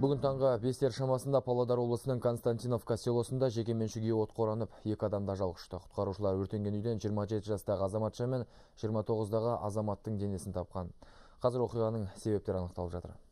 Бүгін 5 бестер шамасында Павлодар облысының Константинов селосында жеке от үй отқа оранып, екі адам Құтқарушылар өртенген үйден 27 жастағы азаматша мен 29-дағы азаматтың денесін тапқан. Қазір оқиғаның себептері анықталып жатыр.